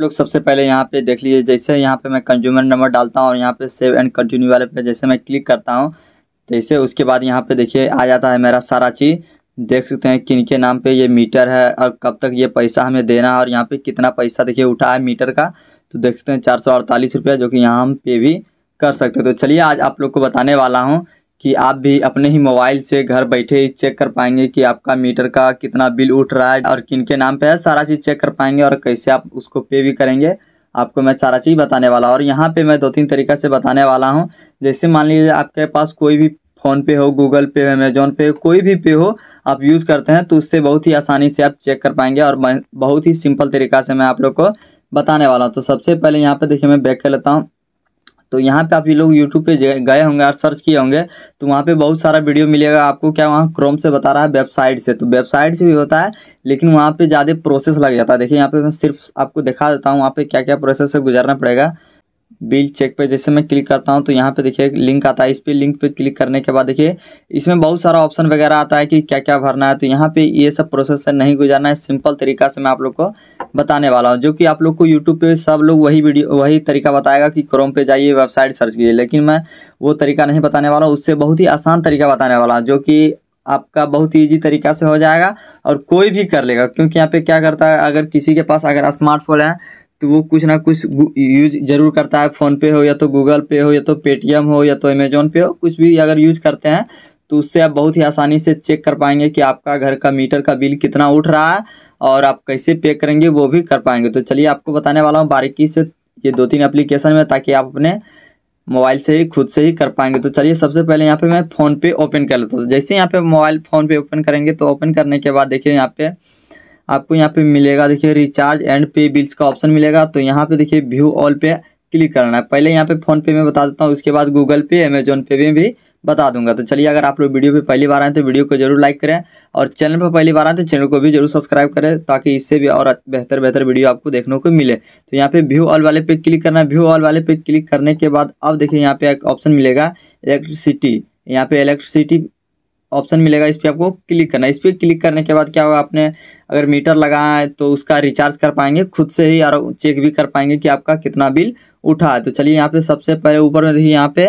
लोग सबसे पहले यहाँ पे देख लीजिए जैसे यहाँ पे मैं कंज्यूमर नंबर डालता हूँ और यहाँ पे सेव एंड कंटिन्यू वाले पे जैसे मैं क्लिक करता हूँ जैसे तो उसके बाद यहाँ पे देखिए आ जाता है मेरा सारा चीज़ देख सकते हैं किन के नाम पे ये मीटर है और कब तक ये पैसा हमें देना है और यहाँ पे कितना पैसा देखिए उठा है मीटर का तो देख सकते हैं चार सौ अड़तालीस रुपया जो कि यहाँ हम पे भी कर सकते हैं तो चलिए आज आप लोग को बताने वाला हूँ कि आप भी अपने ही मोबाइल से घर बैठे ही चेक कर पाएंगे कि आपका मीटर का कितना बिल उठ रहा है और किन के नाम पे है सारा चीज़ चेक कर पाएंगे और कैसे आप उसको पे भी करेंगे आपको मैं सारा चीज़ बताने वाला और यहाँ पर मैं दो तीन तरीका से बताने वाला हूँ जैसे मान लीजिए आपके पास कोई भी फ़ोन पे हो गूगल पे हो अमेजोन पे कोई भी पे हो आप यूज़ करते हैं तो उससे बहुत ही आसानी से आप चेक कर पाएंगे और बहुत ही सिंपल तरीका से मैं आप लोग को बताने वाला हूँ तो सबसे पहले यहाँ पर देखिए मैं बैक कर लेता हूँ तो यहाँ पे आप ये लोग यूट्यूब पे गए होंगे और सर्च किए होंगे तो वहाँ पे बहुत सारा वीडियो मिलेगा आपको क्या वहाँ क्रोम से बता रहा है वेबसाइट से तो वेबसाइट से भी होता है लेकिन वहाँ पे ज़्यादा प्रोसेस लग जाता है देखिए यहाँ पे मैं सिर्फ आपको दिखा देता हूँ वहाँ पे क्या क्या प्रोसेस से गुजरना पड़ेगा बिल चेक पे जैसे मैं क्लिक करता हूँ तो यहाँ पे देखिए लिंक आता है इस पर लिंक पे क्लिक करने के बाद देखिए इसमें बहुत सारा ऑप्शन वगैरह आता है कि क्या क्या भरना है तो यहाँ पे ये सब प्रोसेस से नहीं गुजरना है सिंपल तरीका से मैं आप लोग को बताने वाला हूँ जो कि आप लोग को यूट्यूब पे सब लोग वही वीडियो वही तरीका बताएगा कि क्रोम पे जाइए वेबसाइट सर्च कीजिए लेकिन मैं वो तरीका नहीं बताने वाला उससे बहुत ही आसान तरीका बताने वाला हूँ जो कि आपका बहुत ही ईजी तरीका से हो जाएगा और कोई भी कर लेगा क्योंकि यहाँ पे क्या करता है अगर किसी के पास अगर स्मार्टफोन है तो वो कुछ ना कुछ यूज जरूर करता है फ़ोनपे हो या तो गूगल पे हो या तो पेटीएम हो या तो अमेजोन तो पे हो कुछ भी अगर यूज करते हैं तो उससे आप बहुत ही आसानी से चेक कर पाएंगे कि आपका घर का मीटर का बिल कितना उठ रहा है और आप कैसे पे करेंगे वो भी कर पाएंगे तो चलिए आपको बताने वाला हूँ बारीकी से ये दो तीन एप्लीकेशन में ताकि आप अपने मोबाइल से ही खुद से ही कर पाएंगे तो चलिए सबसे पहले यहाँ पे मैं फ़ोनपे ओपन कर लेता हूँ जैसे यहाँ पे मोबाइल फ़ोन पे ओपन करेंगे तो ओपन करने के बाद देखिए यहाँ पे आपको यहाँ पे मिलेगा देखिए रिचार्ज एंड पे बिल्स का ऑप्शन मिलेगा तो यहाँ पे देखिए व्यू ऑल पे क्लिक करना है पहले यहाँ पे फोन पे में बता देता हूँ उसके बाद गूगल पे अमेजोन पे में भी बता दूंगा तो चलिए अगर आप लोग वीडियो पे पहली बार आए तो वीडियो को जरूर लाइक करें और चैनल पर पहली बार आए तो चैनल को भी जरूर सब्सक्राइब करें ताकि इससे भी और बेहतर बेहतर वीडियो आपको देखने को मिले तो यहाँ पे व्यू ऑल वाले पे क्लिक करना है व्यू ऑल वाले पे क्लिक करने के बाद अब देखिए यहाँ पे एक ऑप्शन मिलेगा इलेक्ट्रिसिटी यहाँ पे इलेक्ट्रिसिटी ऑप्शन मिलेगा इस पर आपको क्लिक करना है इस पर क्लिक करने के बाद क्या होगा आपने अगर मीटर लगाया है तो उसका रिचार्ज कर पाएंगे खुद से ही और चेक भी कर पाएंगे कि आपका कितना बिल उठा है तो चलिए यहाँ पे सबसे पहले ऊपर में देखिए यहाँ पे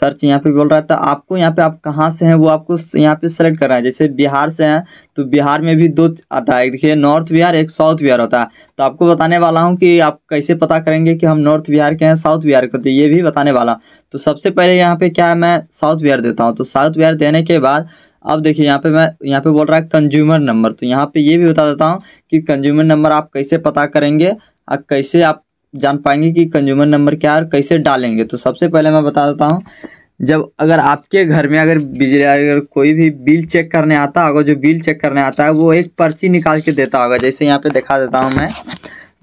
सर्च यहाँ पे बोल रहा है तो आपको यहाँ पे आप कहाँ से हैं वो आपको यहाँ पे सेलेक्ट करना है जैसे बिहार से हैं तो बिहार में भी दो आता है देखिए नॉर्थ बिहार एक साउथ बिहार होता है तो आपको बताने वाला हूँ कि आप कैसे पता करेंगे कि हम नॉर्थ बिहार के हैं साउथ बिहार के तो ये भी बताने वाला तो सबसे पहले यहाँ पर क्या है मैं साउथ बिहार देता हूँ तो साउथ बिहार देने के बाद अब देखिए यहाँ पे मैं यहाँ पे बोल रहा है कंज्यूमर नंबर तो यहाँ पे ये भी बता देता हूँ कि कंज्यूमर नंबर आप कैसे पता करेंगे और कैसे आप जान पाएंगे कि कंज्यूमर नंबर क्या और कैसे डालेंगे तो सबसे पहले मैं बता देता हूँ जब अगर आपके घर में अगर बिजली अगर कोई भी बिल चेक करने आता होगा जो बिल चेक करने आता है वो एक पर्ची निकाल के देता होगा जैसे यहाँ पे दिखा देता हूँ मैं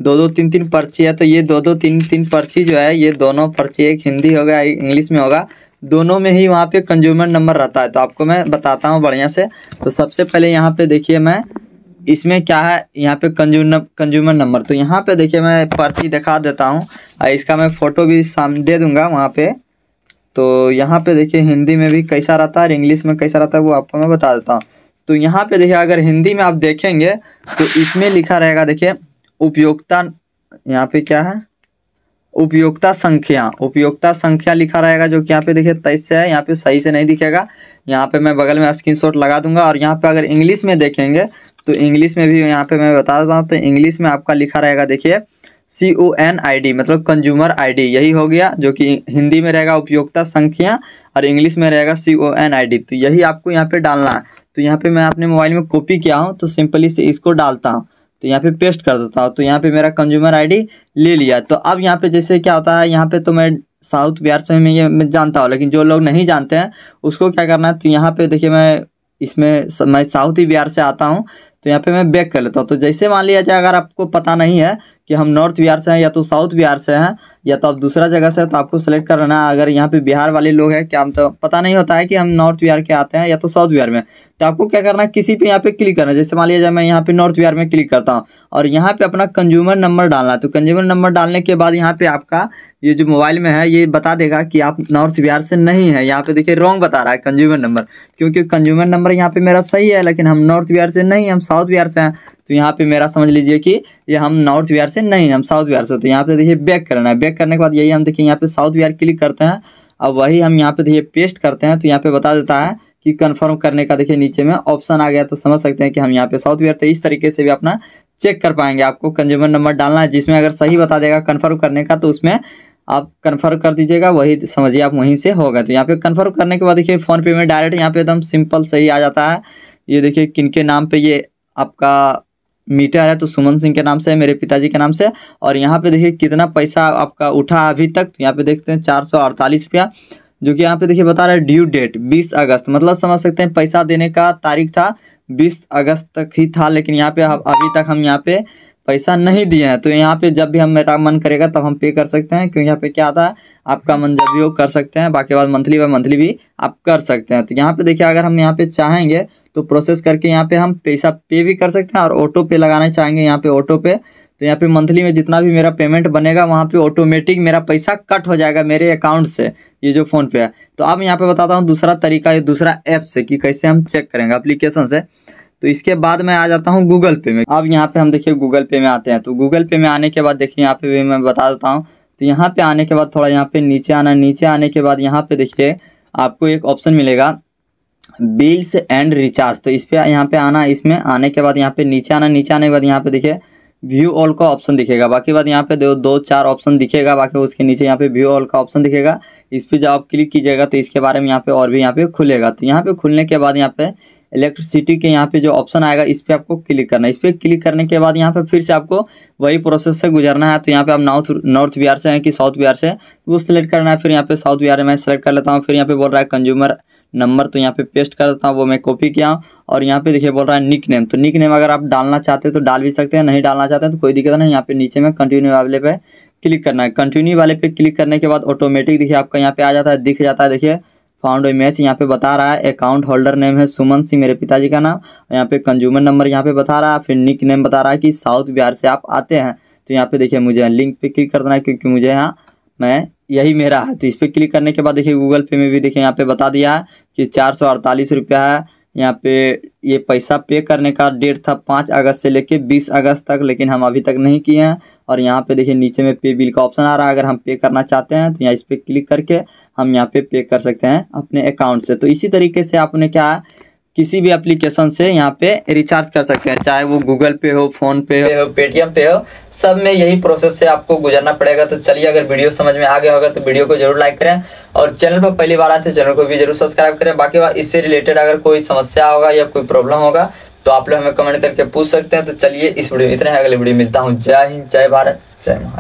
दो दो तीन तीन पर्ची है तो ये दो दो तीन तीन पर्ची जो है ये दोनों पर्ची एक हिंदी होगा एक इंग्लिश में होगा दोनों में ही वहाँ पे कंज्यूमर नंबर रहता है तो आपको मैं बताता हूँ बढ़िया से तो सबसे पहले यहाँ पे देखिए मैं इसमें क्या है यहाँ पे कंज्यूमर कंज्यूमर नंबर तो यहाँ पे देखिए मैं पर्ची दिखा देता हूँ और इसका मैं फ़ोटो भी साम दे दूँगा वहाँ पे तो यहाँ पे देखिए हिंदी में भी कैसा रहता है और इंग्लिश में कैसा रहता है वो आपको मैं बता देता हूँ तो यहाँ पे देखिए अगर हिंदी में आप देखेंगे तो इसमें लिखा रहेगा देखिए उपयोगिता यहाँ पे क्या है उपयोगिता संख्या उपयोगिता संख्या लिखा रहेगा जो कि यहाँ पे देखिए तेईस से है यहाँ पे सही से नहीं दिखेगा यहाँ पे मैं बगल में स्क्रीनशॉट लगा दूंगा और यहाँ पे अगर इंग्लिश में देखेंगे तो इंग्लिश में भी यहाँ पे मैं बता देता हूँ तो इंग्लिश में आपका लिखा रहेगा देखिए C O N I D मतलब कंज्यूमर आई डी यही हो गया जो कि हिंदी में रहेगा उपयोगिता संख्या और इंग्लिश में रहेगा सी ओ एन आई डी तो यही आपको यहाँ पे डालना है तो यहाँ पे मैं अपने मोबाइल में कॉपी किया हूँ तो सिंपली से इसको डालता हूँ तो यहाँ पे पेस्ट कर देता हूँ तो यहाँ पे मेरा कंज्यूमर डी ले लिया तो अब यहाँ पे जैसे क्या होता है यहाँ पे तो मैं साउथ बिहार से मैं ये मैं जानता हूँ लेकिन जो लोग नहीं जानते हैं उसको क्या करना है तो यहाँ पे देखिए मैं इसमें मैं साउथ ही बिहार से आता हूँ तो यहाँ पे मैं बैक कर लेता हूँ तो जैसे मान लिया जाए अगर आपको पता नहीं है कि हम नॉर्थ बिहार से हैं या तो साउथ बिहार से हैं या तो आप दूसरा जगह से तो आपको सेलेक्ट करना अगर यहाँ पे बिहार वाले लोग हैं क्या हम तो पता नहीं होता है कि हम नॉर्थ बिहार के आते हैं या तो साउथ बिहार में तो आपको क्या करना है किसी पे यहाँ पे क्लिक करना है जैसे मान जाए मैं यहाँ पे नॉर्थ बिहार में क्लिक करता हूँ और यहाँ पे अपना कंज्यूमर नंबर डालना है तो कंज्यूमर नंबर डालने के बाद यहाँ पे आपका ये जो मोबाइल में है ये बता देगा कि आप नॉर्थ बिहार से नहीं है यहाँ पे देखिए रॉन्ग बता रहा है कंज्यूमर नंबर क्योंकि कंज्यूमर नंबर यहाँ पे मेरा सही है लेकिन हम नॉर्थ बिहार से नहीं हम साउथ बिहार से हैं तो यहाँ पे मेरा समझ लीजिए कि ये हम नॉर्थ बिहार से नहीं हम साउथ बिहार से तो यहाँ पे देखिए बैक करना है बैक करने के बाद यही हम देखिए यहाँ पे साउथ बिहार क्लिक करते हैं अब वही हम यहाँ पे देखिए पेस्ट करते हैं तो यहाँ पे बता देता है कि कन्फर्म करने का देखिए नीचे में ऑप्शन आ गया तो समझ सकते हैं कि हम यहाँ पे साउथ बिहार तो इस तरीके से भी अपना चेक कर पाएंगे आपको कंज्यूमर नंबर डालना है जिसमें अगर सही बता देगा कन्फर्म करने का तो उसमें आप कन्फर्म कर दीजिएगा वही समझिए आप वहीं से होगा तो यहाँ पे कन्फर्म करने के बाद देखिए फ़ोनपे में डायरेक्ट यहाँ पे एकदम सिंपल सही आ जाता है ये देखिए किन के नाम पे ये आपका मीटर है तो सुमन सिंह के नाम से है मेरे पिताजी के नाम से और यहाँ पे देखिए कितना पैसा आपका उठा अभी तक तो यहाँ पे देखते हैं चार सौ अड़तालीस रुपया जो कि यहाँ पे देखिए बता रहा है ड्यू डेट बीस अगस्त मतलब समझ सकते हैं पैसा देने का तारीख था बीस अगस्त तक ही था लेकिन यहाँ पे अभी तक हम यहाँ पे पैसा नहीं दिए हैं तो यहाँ पे जब भी हम मेरा मन करेगा तब हम पे कर सकते हैं क्योंकि यहाँ पे क्या आता है आपका मन जब भी हो कर सकते हैं बाकी बाद मंथली बाय मंथली भी आप कर सकते हैं तो यहाँ पे देखिए अगर हम यहाँ पे चाहेंगे तो प्रोसेस करके यहाँ पे हम पैसा पे भी कर सकते हैं और ऑटो पे लगाना चाहेंगे यहाँ पे ऑटो पे तो यहाँ पे मंथली में जितना भी मेरा पेमेंट बनेगा वहाँ पे ऑटोमेटिक मेरा पैसा कट हो जाएगा मेरे अकाउंट से ये जो फ़ोन पे है तो अब यहाँ पे बताता हूँ दूसरा तरीका ये दूसरा ऐप से कि कैसे हम चेक करेंगे अप्लीकेशन से तो इसके बाद मैं आ जाता हूँ गूगल पे में अब यहाँ पे हम देखिए गूगल पे में आते हैं तो गूगल पे में आने के बाद देखिए यहाँ पे भी मैं बता देता हूँ तो यहाँ पे आने के बाद थोड़ा यहाँ पे नीचे आना नीचे आने के बाद यहाँ पे देखिए आपको एक ऑप्शन मिलेगा बिल्स एंड रिचार्ज तो इस पर यहाँ पे आना इसमें आने के बाद यहाँ पे नीचे आना नीचे आने के बाद यहाँ पे देखिए व्यू ऑल का ऑप्शन दिखेगा बाकी बाद यहाँ पे दो दो चार ऑप्शन दिखेगा बाकी उसके नीचे यहाँ पे व्यू ऑल का ऑप्शन दिखेगा इस पर जब आप क्लिक कीजिएगा तो इसके बारे में यहाँ पे और भी यहाँ पे खुलेगा तो यहाँ पे खुलने के बाद यहाँ पे इलेक्ट्रिसिटी के यहाँ पे जो ऑप्शन आएगा इस पर आपको क्लिक करना है इस पर क्लिक करने के बाद यहाँ पे फिर से आपको वही प्रोसेस से गुजरना है तो यहाँ पे आप नॉर्थ नॉर्थ बिहार से हैं कि साउथ बिहार से वो सिलेक्ट करना है फिर यहाँ पे साउथ बिहार में सेलेक्ट कर लेता हूँ फिर यहाँ पे बोल रहा है कंज्यूमर नंबर तो यहाँ पे पेस्ट कर देता हूँ वो मैं कॉपी किया हूँ और यहाँ पे देखिए बोल रहा है निक नेम तो निक नेम अगर आप डालना चाहते हैं तो डाल भी सकते हैं नहीं डालना चाहते हैं तो कोई दिक्कत नहीं यहाँ पे नीचे में कंटिन्यू वाले पे क्लिक करना है कंटिन्यू वाले पे क्लिक करने के बाद ऑटोमेटिक देखिए आपका यहाँ पे आ जाता है दिख जाता है देखिए फाउंड इमेज यहाँ पे बता रहा है अकाउंट होल्डर नेम है सुमन सिंह मेरे पिताजी का नाम यहाँ पे कंज्यूमर नंबर यहाँ पे बता रहा है फिर निक नेम बता रहा है कि साउथ बिहार से आप आते हैं तो यहाँ पे देखिए मुझे लिंक पे क्लिक कर देना है क्योंकि मुझे यहाँ मैं यही मेरा है तो इस पर क्लिक करने के बाद देखिए गूगल पे में भी देखिए यहाँ पे बता दिया है कि चार सौ अड़तालीस रुपया है यहाँ पे ये पैसा पे करने का डेट था पाँच अगस्त से लेके बीस अगस्त तक लेकिन हम अभी तक नहीं किए हैं और यहाँ पे देखिए नीचे में पे बिल का ऑप्शन आ रहा है अगर हम पे करना चाहते हैं तो यहाँ इस पर क्लिक करके हम यहाँ पे पे कर सकते हैं अपने अकाउंट से तो इसी तरीके से आपने क्या है किसी भी एप्लीकेशन से यहाँ पे रिचार्ज कर सकते हैं चाहे वो गूगल पे हो फोन पे हो पेटीएम पे हो सब में यही प्रोसेस से आपको गुजरना पड़ेगा तो चलिए अगर वीडियो समझ में आ गया होगा तो वीडियो को जरूर लाइक करें और चैनल पर पहली बार आए तो चैनल को भी जरूर सब्सक्राइब करें बाकी इससे रिलेटेड अगर कोई समस्या होगा या कोई प्रॉब्लम होगा तो आप लोग हमें कमेंट करके पूछ सकते हैं तो चलिए इस वीडियो में इतना अगले वीडियो मिलता हूँ जय हिंद जय भारत जय महाराज